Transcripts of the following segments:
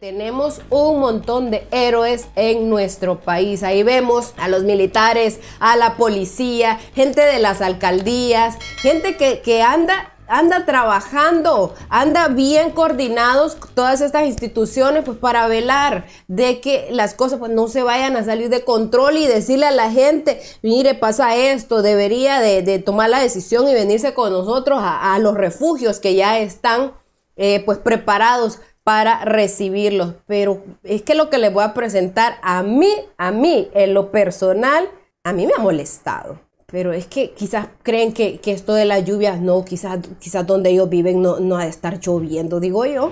Tenemos un montón de héroes en nuestro país. Ahí vemos a los militares, a la policía, gente de las alcaldías, gente que, anda anda trabajando, anda bien coordinados todas estas instituciones pues para velar de que las cosas pues no se vayan a salir de control y decirle a la gente, mire pasa esto, debería de, tomar la decisión y venirse con nosotros a, los refugios que ya están eh, pues preparados para recibirlos. Pero es que lo que les voy a presentar a mí, a mí, en lo personal, a mí me ha molestado. Pero es que quizás creen que, que esto de las lluvias no, quizás, quizás donde ellos viven no, no ha de estar lloviendo, digo yo.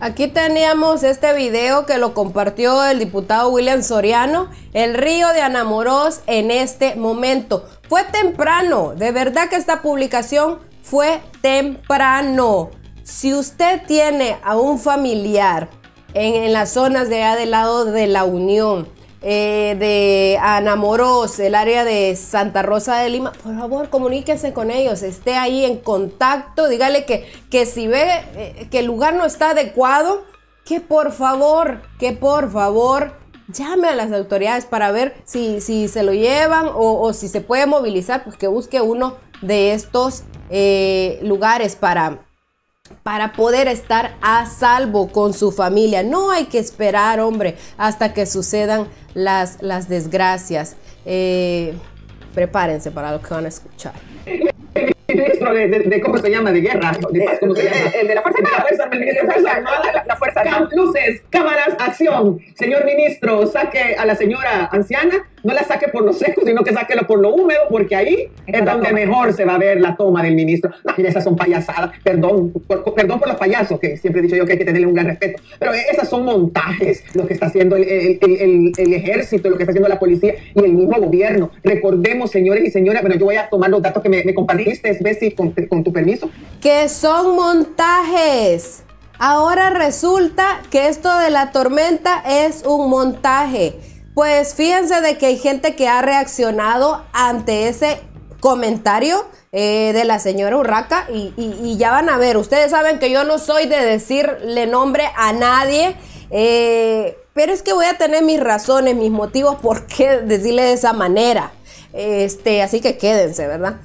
Aquí teníamos este video que lo compartió el diputado William Soriano, el río de Anamorós en este momento. Fue temprano, de verdad que esta publicación fue temprano. Si usted tiene a un familiar en, en las zonas de allá del lado de la Unión, eh, de Anamoros, el área de Santa Rosa de Lima, por favor comuníquense con ellos, esté ahí en contacto, dígale que, que si ve eh, que el lugar no está adecuado, que por favor, que por favor llame a las autoridades para ver si, si se lo llevan o, si se puede movilizar, pues que busque uno de estos eh, lugares para, para poder estar a salvo con su familia. No hay que esperar, hombre, hasta que sucedan las, las desgracias. Eh, prepárense para lo que van a escuchar. Ministro de, de, cómo se llama, de guerra, de eh, eh, de la Fuerza La Fuerza la, Fuerza Luces, cámaras, acción. Señor ministro, saque a la señora anciana no la saque por lo seco, sino que sáquelo por lo húmedo, porque ahí es, donde mejor se va a ver la toma del ministro. Las ah, esas son payasadas, perdón, perdón por los payasos, que siempre he dicho yo que hay que tenerle un gran respeto, pero esas son montajes, lo que está haciendo el, ejército, lo que está haciendo la policía y el mismo gobierno. Recordemos, señores y señoras, pero yo voy a tomar los datos que me, compartiste, Bessie, con, con tu permiso. Que son montajes. Ahora resulta que esto de la tormenta es un montaje. Pues fíjense de que hay gente que ha reaccionado ante ese comentario eh, de la señora Urraca y, ya van a ver, ustedes saben que yo no soy de decirle nombre a nadie, eh, pero es que voy a tener mis razones, mis motivos por qué decirle de esa manera. Este, así que quédense, ¿verdad?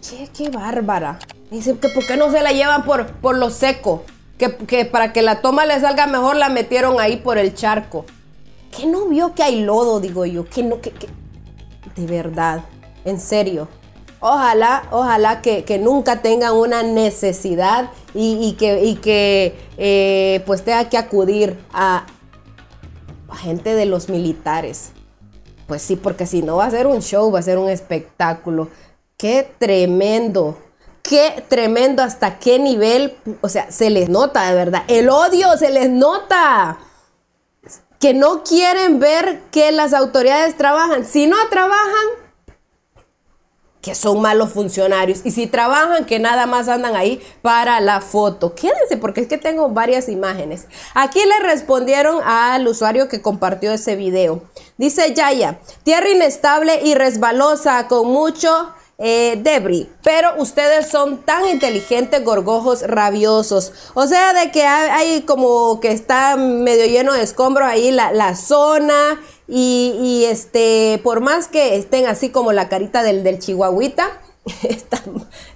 Che, qué bárbara. Dicen que por qué no se la llevan por, por lo seco, que, que para que la toma le salga mejor la metieron ahí por el charco. ¿Qué no vio que hay lodo? Digo yo, que no, que, De verdad, en serio. Ojalá, ojalá que, nunca tengan una necesidad y, que, y que eh, pues tenga que acudir a, a gente de los militares. Pues sí, porque si no va a ser un show, va a ser un espectáculo. Qué tremendo, qué tremendo, hasta qué nivel, o sea, se les nota de verdad. El odio se les nota que no quieren ver que las autoridades trabajan. Si no trabajan, que son malos funcionarios. Y si trabajan, que nada más andan ahí para la foto. Quédense, porque es que tengo varias imágenes. Aquí le respondieron al usuario que compartió ese video. Dice Yaya, tierra inestable y resbalosa, con mucho eh, debris, pero ustedes son tan inteligentes, gorgojos rabiosos. O sea, de que hay, como que está medio lleno de escombros ahí la, zona. Y, este, por más que estén así como la carita del, del chihuahuita,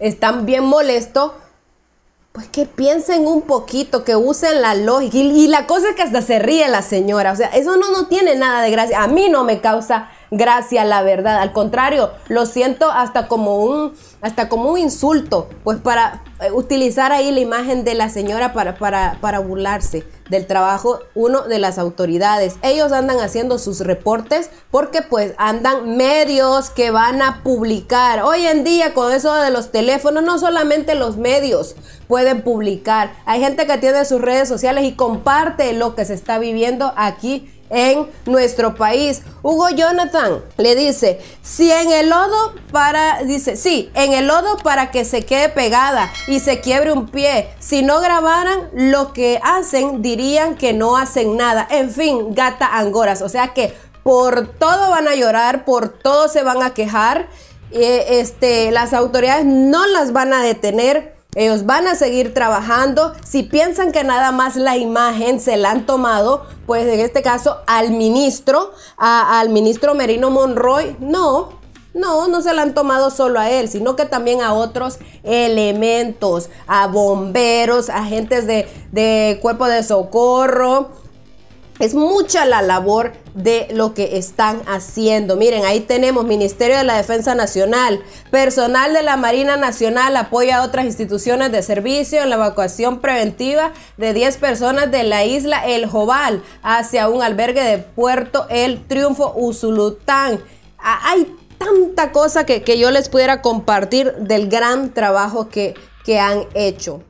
están, bien molestos pues que piensen un poquito, que usen la lógica. Y, la cosa es que hasta se ríe la señora. O sea, eso no, no tiene nada de gracia. A mí no me causa Gracias, la verdad. Al contrario, lo siento hasta como un, hasta como un insulto, pues para eh, utilizar ahí la imagen de la señora para, para, para burlarse del trabajo, uno de las autoridades. Ellos andan haciendo sus reportes porque pues andan medios que van a publicar. Hoy en día con eso de los teléfonos, no solamente los medios pueden publicar. Hay gente que tiene sus redes sociales y comparte lo que se está viviendo aquí en nuestro país. Hugo Jonathan le dice, si en el lodo para, dice, sí, en el lodo para que se quede pegada y se quiebre un pie. Si no grabaran lo que hacen, dirían que no hacen nada. En fin, gata angoras. O sea que por todo van a llorar, por todo se van a quejar. Eh, este, las autoridades no las van a detener ellos van a seguir trabajando. Si piensan que nada más la imagen se la han tomado, pues en este caso al ministro, al ministro Merino Monroy, no, no, no se la han tomado solo a él, sino que también a otros elementos, a bomberos, agentes de, de cuerpo de socorro. Es mucha la labor de lo que están haciendo. Miren, ahí tenemos Ministerio de la Defensa Nacional, personal de la Marina Nacional apoya a otras instituciones de servicio en la evacuación preventiva de 10 personas de la isla El Jobal hacia un albergue de Puerto El Triunfo Usulután. Ah, hay tanta cosa que, yo les pudiera compartir del gran trabajo que, que han hecho.